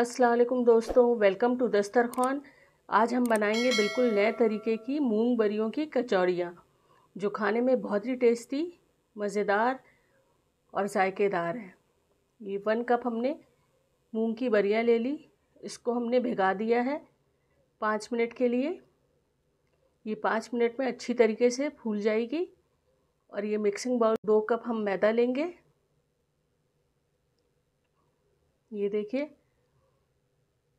असलकुम दोस्तों welcome to दस्तरखान आज हम बनाएंगे बिल्कुल नए तरीके की मूंग बरियों की कचौड़ियाँ जो खाने में बहुत ही टेस्टी मज़ेदार और जायकेदार है ये वन कप हमने मूंग की बरियाँ ले ली इसको हमने भिगा दिया है पाँच मिनट के लिए ये पाँच मिनट में अच्छी तरीके से फूल जाएगी और ये मिक्सिंग बाउल दो कप हम मैदा लेंगे ये देखिए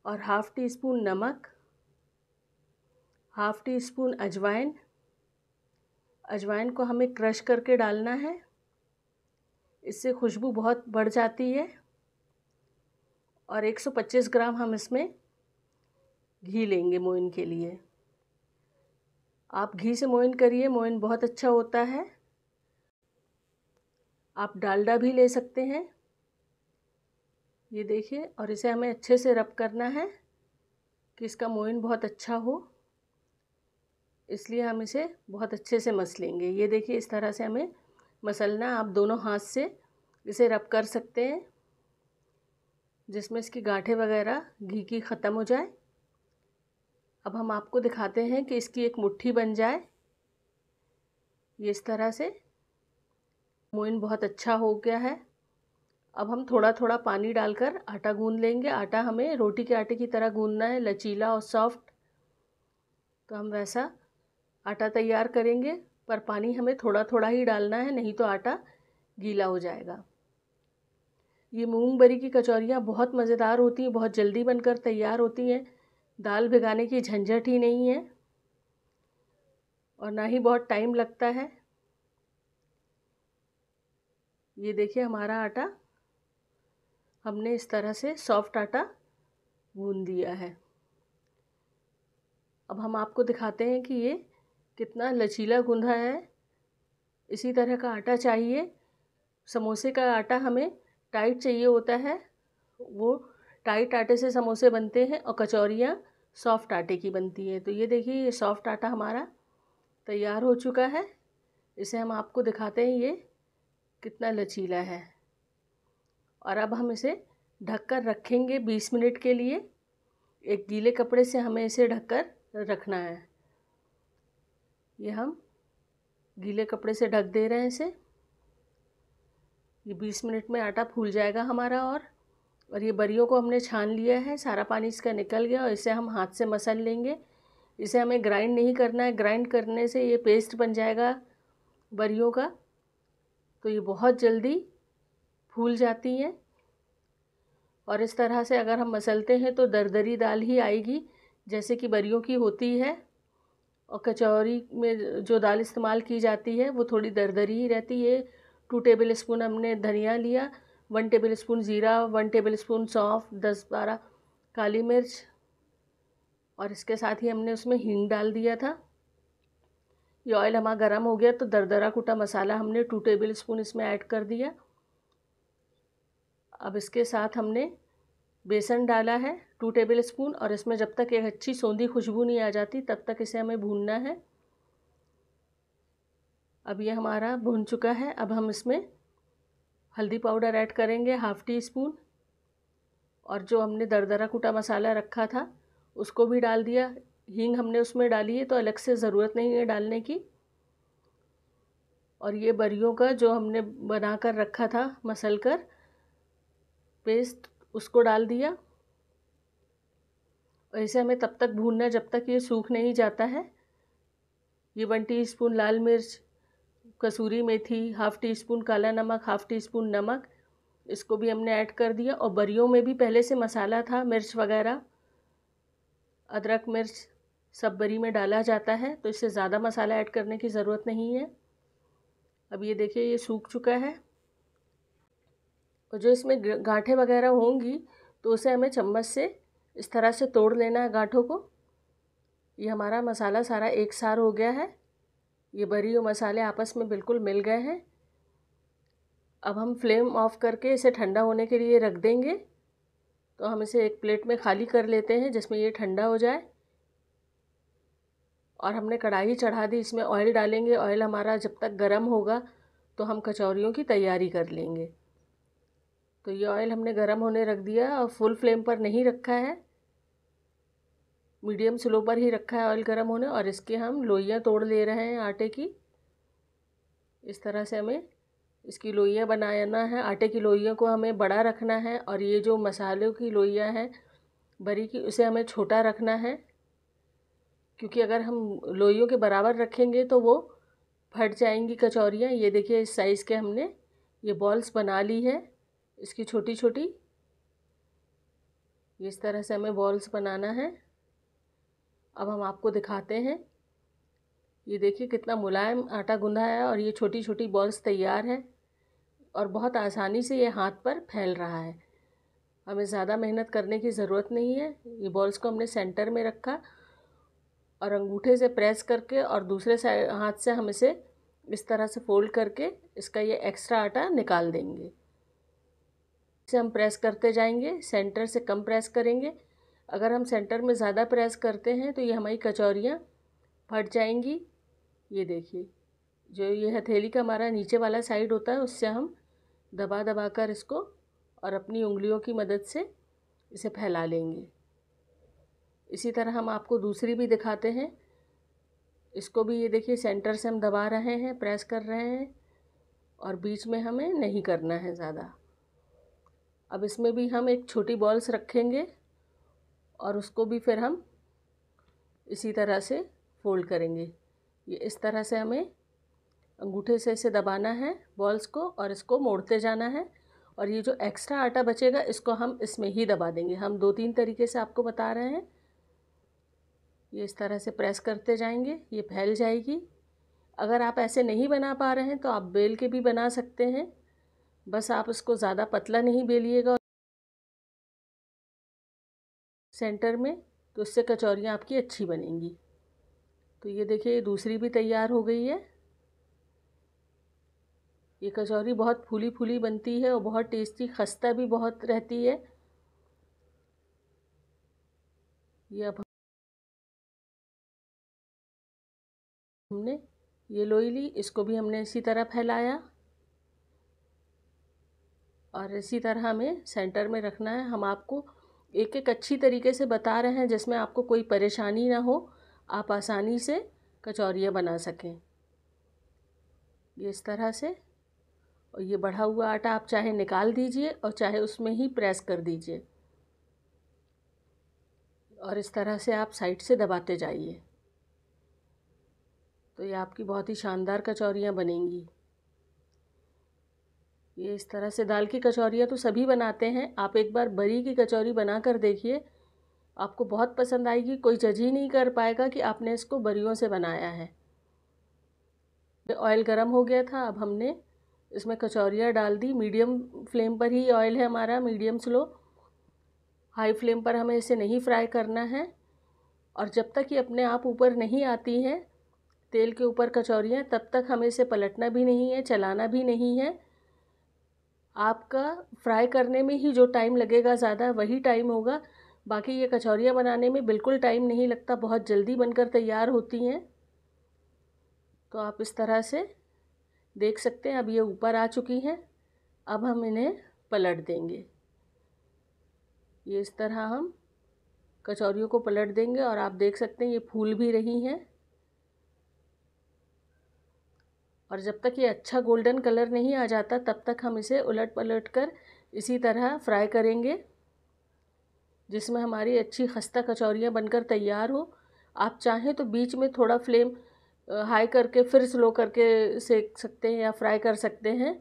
और हाफ़ टी स्पून नमक हाफ़ टी स्पून अजवाइन अजवाइन को हमें क्रश करके डालना है इससे खुशबू बहुत बढ़ जाती है और 125 ग्राम हम इसमें घी लेंगे मोइन के लिए आप घी से मोइन करिए मोइन बहुत अच्छा होता है आप डालडा भी ले सकते हैं ये देखिए और इसे हमें अच्छे से रब करना है कि इसका मोइन बहुत अच्छा हो इसलिए हम इसे बहुत अच्छे से मसलेंगे ये देखिए इस तरह से हमें मसलना आप दोनों हाथ से इसे रब कर सकते हैं जिसमें इसकी गाँठे वगैरह घी की ख़त्म हो जाए अब हम आपको दिखाते हैं कि इसकी एक मुट्ठी बन जाए ये इस तरह से मोइन बहुत अच्छा हो गया है अब हम थोड़ा थोड़ा पानी डालकर आटा गून लेंगे आटा हमें रोटी के आटे की तरह गूनना है लचीला और सॉफ्ट तो हम वैसा आटा तैयार करेंगे पर पानी हमें थोड़ा थोड़ा ही डालना है नहीं तो आटा गीला हो जाएगा ये मूंगबरी की कचौरियाँ बहुत मज़ेदार होती हैं बहुत जल्दी बनकर तैयार होती हैं दाल भिगाने की झंझट ही नहीं है और ना ही बहुत टाइम लगता है ये देखिए हमारा आटा हमने इस तरह से सॉफ्ट आटा गूंद दिया है अब हम आपको दिखाते हैं कि ये कितना लचीला गूंधा है इसी तरह का आटा चाहिए समोसे का आटा हमें टाइट चाहिए होता है वो टाइट आटे से समोसे बनते हैं और कचौरियाँ सॉफ्ट आटे की बनती हैं तो ये देखिए ये सॉफ्ट आटा हमारा तैयार हो चुका है इसे हम आपको दिखाते हैं ये कितना लचीला है और अब हम इसे ढककर रखेंगे बीस मिनट के लिए एक गीले कपड़े से हमें इसे ढककर रखना है ये हम गीले कपड़े से ढक दे रहे हैं इसे ये बीस मिनट में आटा फूल जाएगा हमारा और और ये बरियों को हमने छान लिया है सारा पानी इसका निकल गया और इसे हम हाथ से मसल लेंगे इसे हमें ग्राइंड नहीं करना है ग्राइंड करने से ये पेस्ट बन जाएगा बरियों का तो ये बहुत जल्दी फूल जाती हैं और इस तरह से अगर हम मसलते हैं तो दरदरी दाल ही आएगी जैसे कि बरियों की होती है और कचौरी में जो दाल इस्तेमाल की जाती है वो थोड़ी दरदरी ही रहती है टू टेबल स्पून हमने धनिया लिया वन टेबल स्पून ज़ीरा वन टेबल स्पून सौंफ दस बारह काली मिर्च और इसके साथ ही हमने उसमें हींग डाल दिया था ये ऑयल हमारा गर्म हो गया तो दरदरा कुटा मसाला हमने टू टेबल स्पून इसमें ऐड कर दिया अब इसके साथ हमने बेसन डाला है टू टेबल स्पून और इसमें जब तक एक अच्छी सौंधी खुशबू नहीं आ जाती तब तक इसे हमें भूनना है अब ये हमारा भून चुका है अब हम इसमें हल्दी पाउडर ऐड करेंगे हाफ़ टी स्पून और जो हमने दरदरा कुटा मसाला रखा था उसको भी डाल दिया हींग हमने उसमें डाली है तो अलग से ज़रूरत नहीं है डालने की और ये बरियों का जो हमने बना कर रखा था मसल कर पेस्ट उसको डाल दिया और इसे हमें तब तक भूनना जब तक ये सूख नहीं जाता है ये वन टी स्पून लाल मिर्च कसूरी मेथी हाफ़ टी स्पून काला नमक हाफ़ टी स्पून नमक इसको भी हमने ऐड कर दिया और बरियों में भी पहले से मसाला था मिर्च वगैरह अदरक मिर्च सब बरी में डाला जाता है तो इससे ज़्यादा मसाला ऐड करने की ज़रूरत नहीं है अब ये देखिए ये सूख चुका है और जो इसमें गांठें वगैरह होंगी तो उसे हमें चम्मच से इस तरह से तोड़ लेना है गांठों को ये हमारा मसाला सारा एक सार हो गया है ये बरी और मसाले आपस में बिल्कुल मिल गए हैं अब हम फ्लेम ऑफ करके इसे ठंडा होने के लिए रख देंगे तो हम इसे एक प्लेट में खाली कर लेते हैं जिसमें ये ठंडा हो जाए और हमने कढ़ाई चढ़ा दी इसमें ऑयल डालेंगे ऑयल हमारा जब तक गर्म होगा तो हम कचौरियों की तैयारी कर लेंगे तो ये ऑयल हमने गर्म होने रख दिया और फुल फ्लेम पर नहीं रखा है मीडियम स्लो पर ही रखा है ऑयल गर्म होने और इसके हम लोइयाँ तोड़ ले रहे हैं आटे की इस तरह से हमें इसकी लोइयाँ बनाना है आटे की लोइयों को हमें बड़ा रखना है और ये जो मसालों की लोइयाँ हैं बरी की उसे हमें छोटा रखना है क्योंकि अगर हम लोइयों के बराबर रखेंगे तो वो फट जाएंगी कचौरियाँ ये देखिए इस साइज़ के हमने ये बॉल्स बना ली है इसकी छोटी छोटी इस तरह से हमें बॉल्स बनाना है अब हम आपको दिखाते हैं ये देखिए कितना मुलायम आटा गूंधा है और ये छोटी छोटी बॉल्स तैयार है और बहुत आसानी से ये हाथ पर फैल रहा है हमें ज़्यादा मेहनत करने की ज़रूरत नहीं है ये बॉल्स को हमने सेंटर में रखा और अंगूठे से प्रेस करके और दूसरे हाथ से हम इसे इस तरह से फोल्ड करके इसका ये एक्स्ट्रा आटा निकाल देंगे से हम प्रेस करते जाएंगे सेंटर से कम प्रेस करेंगे अगर हम सेंटर में ज़्यादा प्रेस करते हैं तो ये हमारी कचौरियाँ फट जाएंगी ये देखिए जो ये हथेली का हमारा नीचे वाला साइड होता है उससे हम दबा दबा कर इसको और अपनी उंगलियों की मदद से इसे फैला लेंगे इसी तरह हम आपको दूसरी भी दिखाते हैं इसको भी ये देखिए सेंटर से हम दबा रहे हैं प्रेस कर रहे हैं और बीच में हमें नहीं करना है ज़्यादा अब इसमें भी हम एक छोटी बॉल्स रखेंगे और उसको भी फिर हम इसी तरह से फोल्ड करेंगे ये इस तरह से हमें अंगूठे से इसे दबाना है बॉल्स को और इसको मोड़ते जाना है और ये जो एक्स्ट्रा आटा बचेगा इसको हम इसमें ही दबा देंगे हम दो तीन तरीके से आपको बता रहे हैं ये इस तरह से प्रेस करते जाएंगे ये फैल जाएगी अगर आप ऐसे नहीं बना पा रहे हैं तो आप बेल के भी बना सकते हैं बस आप उसको ज़्यादा पतला नहीं बेलिएगा सेंटर में तो उससे कचौरियाँ आपकी अच्छी बनेंगी तो ये देखिए दूसरी भी तैयार हो गई है ये कचौरी बहुत फूली फूली बनती है और बहुत टेस्टी खस्ता भी बहुत रहती है ये अब हमने ये लोई ली इसको भी हमने इसी तरह फैलाया और इसी तरह हमें सेंटर में रखना है हम आपको एक एक अच्छी तरीके से बता रहे हैं जिसमें आपको कोई परेशानी ना हो आप आसानी से कचौरियाँ बना सकें ये इस तरह से और ये बढ़ा हुआ आटा आप चाहे निकाल दीजिए और चाहे उसमें ही प्रेस कर दीजिए और इस तरह से आप साइड से दबाते जाइए तो ये आपकी बहुत ही शानदार कचौरियाँ बनेंगी ये इस तरह से दाल की कचौरियाँ तो सभी बनाते हैं आप एक बार बरी की कचौरी बना कर देखिए आपको बहुत पसंद आएगी कोई जज ही नहीं कर पाएगा कि आपने इसको बरीयों से बनाया है ऑयल गर्म हो गया था अब हमने इसमें कचौरियाँ डाल दी मीडियम फ्लेम पर ही ऑयल है हमारा मीडियम स्लो हाई फ्लेम पर हमें इसे नहीं फ्राई करना है और जब तक ये अपने आप ऊपर नहीं आती हैं तेल के ऊपर कचौरियाँ तब तक हमें इसे पलटना भी नहीं है चलाना भी नहीं है आपका फ्राई करने में ही जो टाइम लगेगा ज़्यादा वही टाइम होगा बाकी ये कचौरियाँ बनाने में बिल्कुल टाइम नहीं लगता बहुत जल्दी बनकर तैयार होती हैं तो आप इस तरह से देख सकते हैं अब ये ऊपर आ चुकी हैं अब हम इन्हें पलट देंगे ये इस तरह हम कचौरियों को पलट देंगे और आप देख सकते हैं ये फूल भी रही हैं और जब तक ये अच्छा गोल्डन कलर नहीं आ जाता तब तक हम इसे उलट पलट कर इसी तरह फ्राई करेंगे जिसमें हमारी अच्छी खस्ता कचौरियाँ बनकर तैयार हो आप चाहें तो बीच में थोड़ा फ्लेम हाई करके फिर स्लो करके सेक सकते हैं या फ्राई कर सकते हैं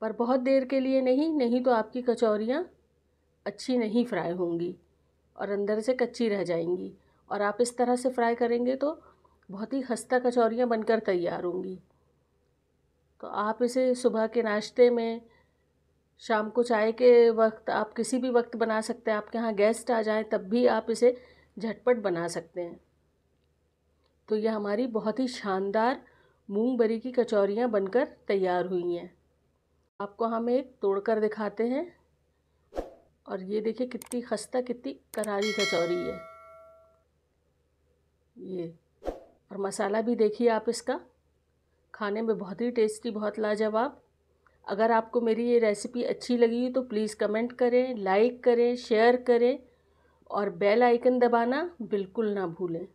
पर बहुत देर के लिए नहीं नहीं तो आपकी कचौरियाँ अच्छी नहीं फ्राई होंगी और अंदर से कच्ची रह जाएंगी और आप इस तरह से फ्राई करेंगे तो बहुत ही खस्ता कचौरियाँ बनकर तैयार होंगी तो आप इसे सुबह के नाश्ते में शाम को चाय के वक्त आप किसी भी वक्त बना सकते हैं आपके यहाँ गेस्ट आ जाएं तब भी आप इसे झटपट बना सकते हैं तो यह हमारी बहुत ही शानदार मूंग बरी की कचौरियाँ बनकर तैयार हुई हैं आपको हम एक तोड़ कर दिखाते हैं और ये देखिए कितनी खस्ता कितनी करारी कचौरी है ये और मसाला भी देखिए आप इसका खाने में बहुत ही टेस्टी बहुत लाजवाब अगर आपको मेरी ये रेसिपी अच्छी लगी तो प्लीज़ कमेंट करें लाइक करें शेयर करें और बेल आइकन दबाना बिल्कुल ना भूलें